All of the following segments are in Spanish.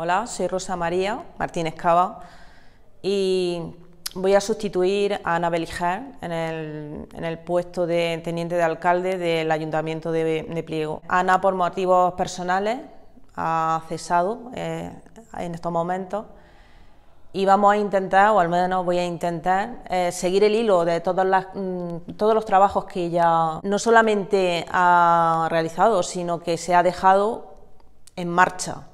Hola, soy Rosa María Martínez Cava y voy a sustituir a Ana Beliger en el, puesto de teniente de alcalde del Ayuntamiento de, Pliego. Ana, por motivos personales, ha cesado eh, en estos momentos y vamos a intentar, o al menos voy a intentar, eh, seguir el hilo de todos, las, mm, todos los trabajos que ella no solamente ha realizado, sino que se ha dejado en marcha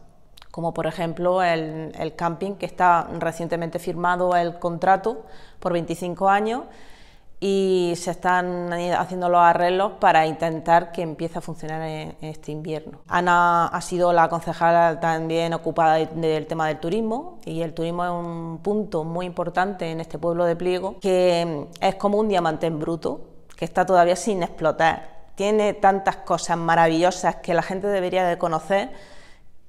como por ejemplo el, camping que está recientemente firmado el contrato por 25 años y se están haciendo los arreglos para intentar que empiece a funcionar e, este invierno. Ana ha sido la concejala también ocupada del tema del turismo y el turismo es un punto muy importante en este pueblo de Pliego que es como un diamante en bruto que está todavía sin explotar. Tiene tantas cosas maravillosas que la gente debería de conocer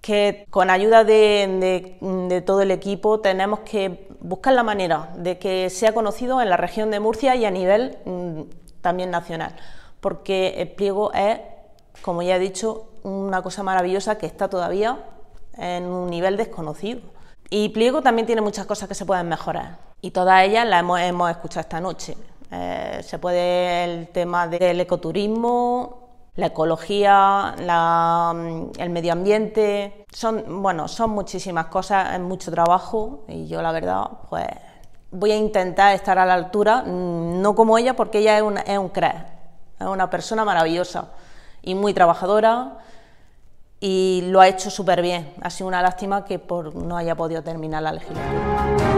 que con ayuda de, todo el equipo tenemos que buscar la manera de que sea conocido en la región de Murcia y a nivel mm, también nacional, porque el pliego es, como ya he dicho, una cosa maravillosa que está todavía en un nivel desconocido. Y pliego también tiene muchas cosas que se pueden mejorar y todas ellas las hemos, escuchado esta noche. Eh, se puede el tema del ecoturismo, la ecología, mm, el medio ambiente, son, bueno, son muchísimas cosas, es mucho trabajo y yo la verdad, pues voy a intentar estar a la altura, mm, no como ella, porque ella es, un crack, es una persona maravillosa y muy trabajadora y lo ha hecho súper bien. Ha sido una lástima que por, no haya podido terminar la legislatura.